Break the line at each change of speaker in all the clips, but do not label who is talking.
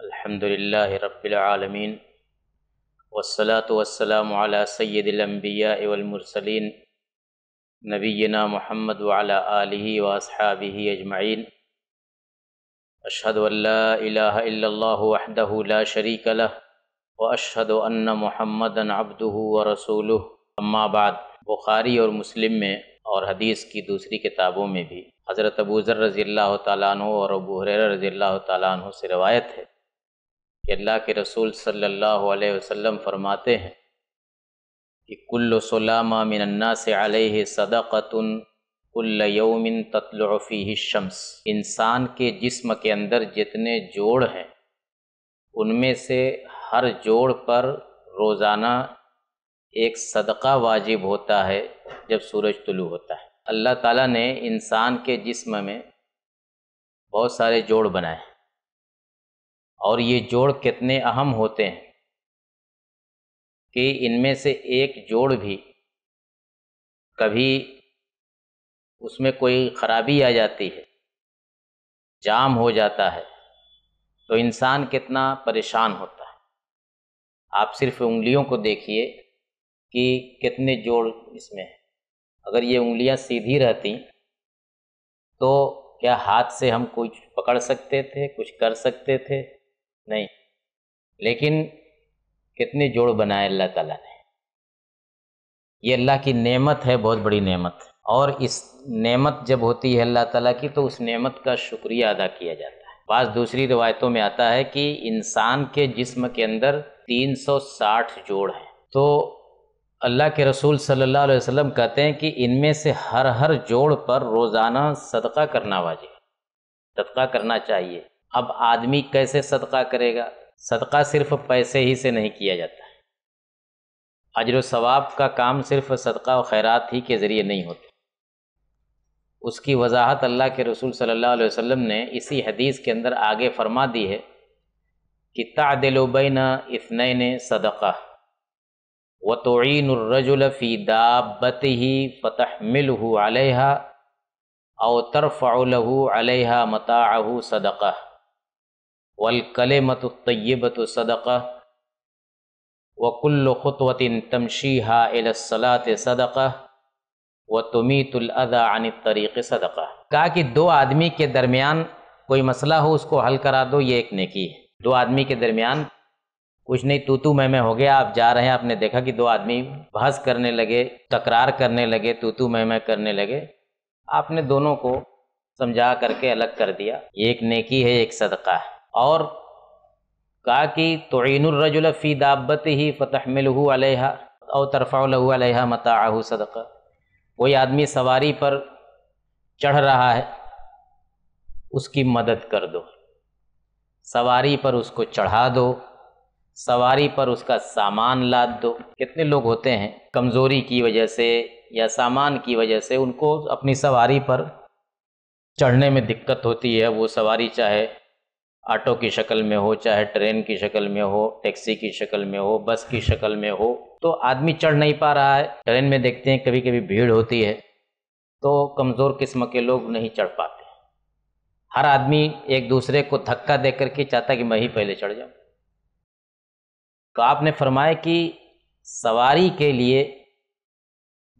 अलहमदिल्ला रबालमीन वसलात वसलाम सैदम्बिया वलमरसलिन नबीना महमद वाला आलि वसहाबी अजमाइन अशहदल्ला शरीक लह व अशहद अन्न महमदन अब्दू व रसूल अम्माबाद बुखारी और मुस्लिम में और हदीस की दूसरी किताबों में भी हज़रत अबूज़र रज़ी अल्लाह तु और अबू हुरर रज़ी अल्लाह तु से रवायत है कि अल्लाह के रसूल सल्लल्लाहु अलैहि वसल्लम फरमाते हैं कि कुल्लु सलामा मिनन्ना से अलह सदाक़तन कुल्ल यौमिन तत्लफ़ी शम्स इंसान के जिस्म के अंदर जितने जोड़ हैं उनमें से हर जोड़ पर रोज़ाना एक सदका वाजिब होता है जब सूरज तुलू होता है अल्लाह ताला ने इंसान के जिस्म में बहुत सारे जोड़ बनाए और ये जोड़ कितने अहम होते हैं कि इनमें से एक जोड़ भी कभी उसमें कोई खराबी आ जाती है जाम हो जाता है तो इंसान कितना परेशान होता है आप सिर्फ उंगलियों को देखिए कि कितने जोड़ इसमें हैं अगर ये उंगलियां सीधी रहती तो क्या हाथ से हम कुछ पकड़ सकते थे कुछ कर सकते थे नहीं लेकिन कितने जोड़ बनाए अल्लाह ताला ने ये अल्लाह की नेमत है बहुत बड़ी नेमत और इस नेमत जब होती है अल्लाह ताला की तो उस नेमत का शुक्रिया अदा किया जाता है बाज दूसरी रिवायतों में आता है कि इंसान के जिस्म के अंदर 360 जोड़ हैं तो अल्लाह के रसूल सल्लल्लाहु अलैहि वसल्लम कहते हैं कि इनमें से हर हर जोड़ पर रोज़ाना सदका करना वाजिब सदका करना चाहिए अब आदमी कैसे सदका करेगा सदका सिर्फ पैसे ही से नहीं किया जाता है अजर सवाब का काम सिर्फ सदका व खैरात ही के ज़रिए नहीं होता उसकी वजाहत अल्लाह के रसूल सल्लल्लाहु अलैहि वसल्लम ने इसी हदीस के अंदर आगे फरमा दी है कि तादिलबैन इसनैन सदका व तोड़ीनरजुलफ़ी दाबत ही फतह मिल अलहा और तरफ़ाउलहू अलहा मताहू सदका वलकलमत तय्यबत सदक़ा वकुल्ल ख़ुतवतिन तमशीहा सदक़ा व तुमीतुलदा अन तरीक़ सदक़ा कहा कि दो आदमी के दरमियान कोई मसला हो उसको हल करा दो ये एक नेकी है दो आदमी के दरमियान कुछ नहीं तू तू मैं मैं हो गया आप जा रहे हैं आपने देखा कि दो आदमी बहस करने लगे तकरार करने लगे तू तू मैं मैं करने लगे आपने दोनों को समझा करके अलग कर दिया एक नेकी है एक सदका है और कहा कि तोइनरजुल फ़ी दाबत ही फ़तहमिलहू अलहा और तरफ़ा अलहा मताहू सदक़ कोई आदमी सवारी पर चढ़ रहा है उसकी मदद कर दो सवारी पर उसको चढ़ा दो सवारी पर उसका सामान लाद दो कितने लोग होते हैं कमज़ोरी की वजह से या सामान की वजह से उनको अपनी सवारी पर चढ़ने में दिक्कत होती है वो सवारी चाहे ऑटो की शक्ल में हो चाहे ट्रेन की शक्ल में हो टैक्सी की शक्ल में हो बस की शक्ल में हो तो आदमी चढ़ नहीं पा रहा है ट्रेन में देखते हैं कभी कभी भीड़ होती है तो कमज़ोर किस्म के लोग नहीं चढ़ पाते हर आदमी एक दूसरे को धक्का दे करके चाहता कि मैं ही पहले चढ़ जाऊँ तो आपने फरमाया कि सवारी के लिए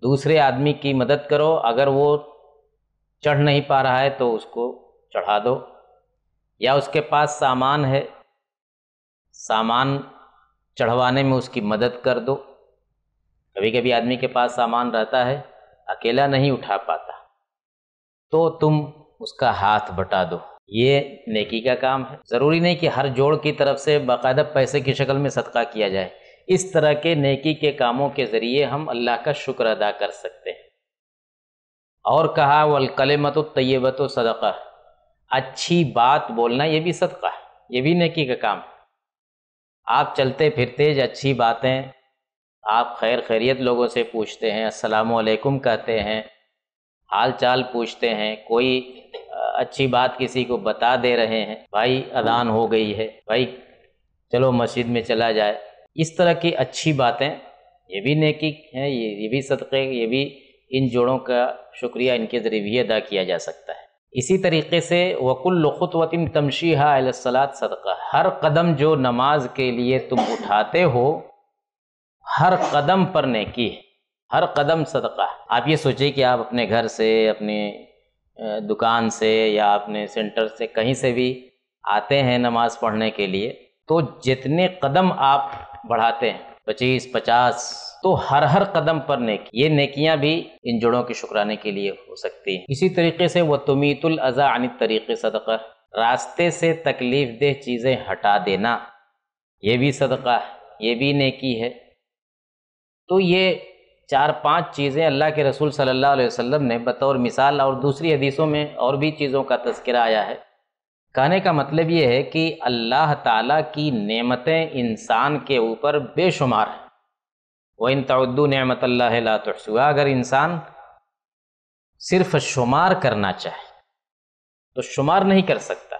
दूसरे आदमी की मदद करो अगर वो चढ़ नहीं पा रहा है तो उसको चढ़ा दो या उसके पास सामान है सामान चढ़वाने में उसकी मदद कर दो कभी कभी आदमी के पास सामान रहता है अकेला नहीं उठा पाता तो तुम उसका हाथ बटा दो ये नेकी का काम है ज़रूरी नहीं कि हर जोड़ की तरफ से बाकायदा पैसे की शक्ल में सदका किया जाए इस तरह के नेकी के कामों के ज़रिए हम अल्लाह का शुक्र अदा कर सकते हैं और कहा कलेमत तयबत सदक़ा अच्छी बात बोलना ये भी सदका है ये भी नेकी का काम है आप चलते फिरते जो अच्छी बातें आप खैर खैरियत लोगों से पूछते हैं असलकुम कहते हैं हाल चाल पूछते हैं कोई अच्छी बात किसी को बता दे रहे हैं भाई अदान हो गई है भाई चलो मस्जिद में चला जाए इस तरह की अच्छी बातें ये भी नेकी है ये ये भी सदक़े ये भी इन जोड़ों का शुक्रिया इनके ज़रिए भी अदा किया जा सकता है इसी तरीके से वकुल तमशी तमशीहा अलसलात सदका हर कदम जो नमाज के लिए तुम उठाते हो हर कदम पर नेकी है हर कदम सदका आप ये सोचिए कि आप अपने घर से अपने दुकान से या अपने सेंटर से कहीं से भी आते हैं नमाज़ पढ़ने के लिए तो जितने कदम आप बढ़ाते हैं पच्चीस पचास तो हर हर कदम पर नेकी ये नेकियां भी इन जोड़ों के शुक्राने के लिए हो सकती हैं इसी तरीके से वह तुमीतुल अजा अन तरीके सदका रास्ते से तकलीफ देह चीज़ें हटा देना ये भी सदका है ये भी नेकी है तो ये चार पांच चीज़ें अल्लाह के रसूल सल्लल्लाहु अलैहि वसल्लम ने बतौर मिसाल और दूसरी हदीसों में और भी चीज़ों का तस्करा आया है कहने का मतलब ये है कि अल्लाह ताला की नेमतें इंसान के ऊपर बेशुमार हैं वह इन तउद्दू नमत लातुआ अगर इंसान सिर्फ शुमार करना चाहे तो शुमार नहीं कर सकता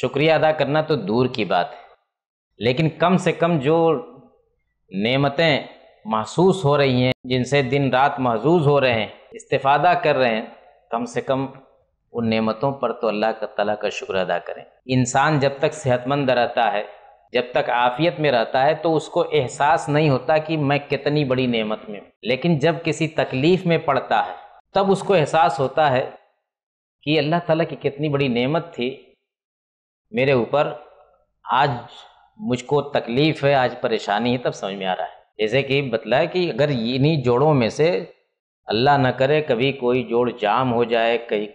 शुक्रिया अदा करना तो दूर की बात है लेकिन कम से कम जो नेमतें महसूस हो रही हैं जिनसे दिन रात महजूज हो रहे हैं इस्तफादा कर रहे हैं कम से कम उन नेमतों पर तो अल्लाह तला का शुक्र अदा करें इंसान जब तक सेहतमंद रहता है जब तक आफियत में रहता है तो उसको एहसास नहीं होता कि मैं कितनी बड़ी नेमत में हूँ लेकिन जब किसी तकलीफ़ में पड़ता है तब उसको एहसास होता है कि अल्लाह ताला की कितनी बड़ी नेमत थी मेरे ऊपर आज मुझको तकलीफ़ है आज परेशानी है तब समझ में आ रहा है जैसे कि बतलाए कि अगर इन्हीं जोड़ों में से अल्लाह ना करे कभी कोई जोड़ जाम हो जाए कहीं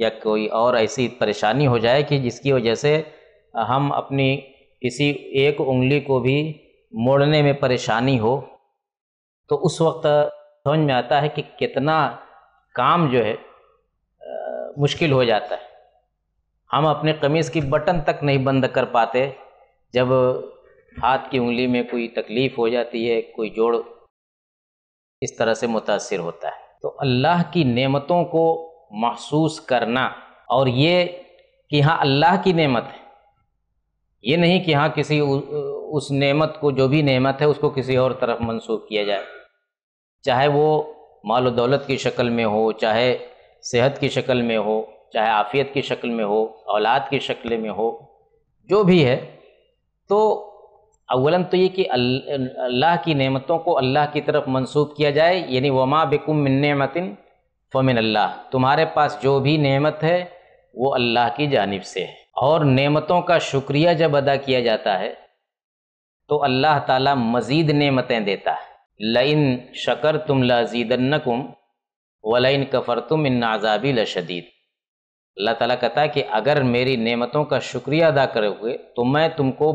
या कोई और ऐसी परेशानी हो जाए कि जिसकी वजह से हम अपनी किसी एक उंगली को भी मोड़ने में परेशानी हो तो उस वक्त समझ में आता है कि कितना काम जो है आ, मुश्किल हो जाता है हम अपने कमीज़ की बटन तक नहीं बंद कर पाते जब हाथ की उंगली में कोई तकलीफ़ हो जाती है कोई जोड़ इस तरह से मुतासर होता है तो अल्लाह की नेमतों को महसूस करना और ये कि हाँ अल्लाह की नेमत है ये नहीं कि हाँ किसी उस नेमत को जो भी नेमत है उसको किसी और तरफ मंसूब किया जाए चाहे वो माल दौलत की शक्ल में हो चाहे सेहत की शक्ल में हो चाहे आफियत की शक्ल में हो औलाद की शक्ल में हो जो भी है तो अवलन तो ये कि अल्लाह की नेमतों को अल्लाह की तरफ मंसूब किया जाए यानी वमा बिकुम मिन नेमतिन फ़मिन अल्लाह तुम्हारे पास जो भी नेमत है वो अल्लाह की जानब से है और नेमतों का शुक्रिया जब अदा किया जाता है तो अल्लाह ताला मज़ीद नेमतें देता है लइन शकर तुम व लइन कफ़र तुम इन नाजाबी लशदीद अल्लाह ताला कहता है कि अगर मेरी नेमतों का शुक्रिया अदा करोगे तो मैं तुमको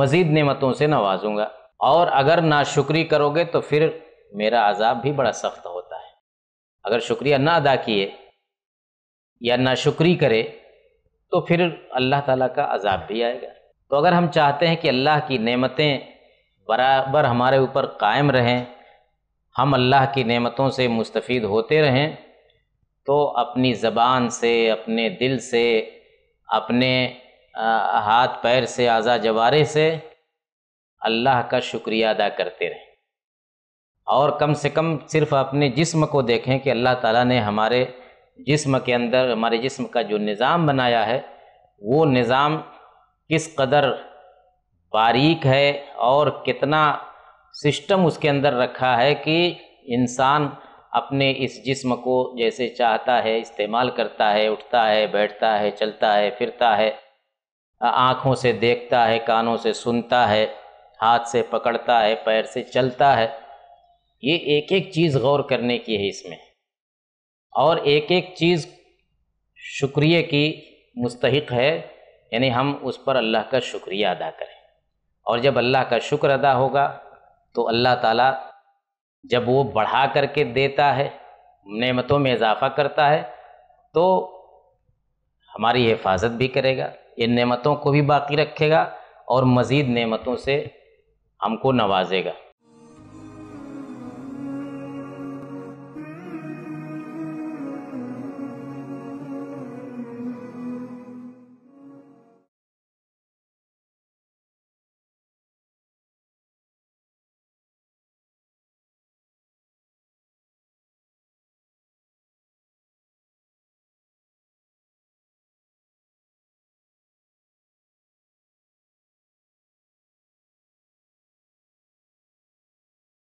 मज़ीद नेमतों से नवाजूंगा और अगर ना शुक्री करोगे तो फिर मेरा आज़ाब भी बड़ा सख्त हो अगर शुक्रिया ना अदा किए या ना शुक्री करे तो फिर अल्लाह ताला का अजाब भी आएगा तो अगर हम चाहते हैं कि अल्लाह की नेमतें बराबर हमारे ऊपर कायम रहें हम अल्लाह की नेमतों से मुस्तफ़ होते रहें तो अपनी ज़बान से अपने दिल से अपने हाथ पैर से आज़ा जवारे से अल्लाह का शुक्रिया अदा करते रहें और कम से कम सिर्फ अपने जिस्म को देखें कि अल्लाह ताला ने हमारे जिस्म के अंदर हमारे जिस्म का जो निज़ाम बनाया है वो निज़ाम किस कदर बारीक है और कितना सिस्टम उसके अंदर रखा है कि इंसान अपने इस जिस्म को जैसे चाहता है इस्तेमाल करता है उठता है बैठता है चलता है फिरता है आँखों से देखता है कानों से सुनता है हाथ से पकड़ता है पैर से चलता है ये एक एक चीज़ गौर करने की है इसमें और एक एक चीज़ शुक्रिया की मुस्तक है यानी हम उस पर अल्लाह का शुक्रिया अदा करें और जब अल्लाह का शुक्र अदा होगा तो अल्लाह ताला जब वो बढ़ा करके देता है नेमतों में इजाफ़ा करता है तो हमारी हिफाजत भी करेगा इन नेमतों को भी बाकी रखेगा और मज़ीद नेमतों से हमको नवाजेगा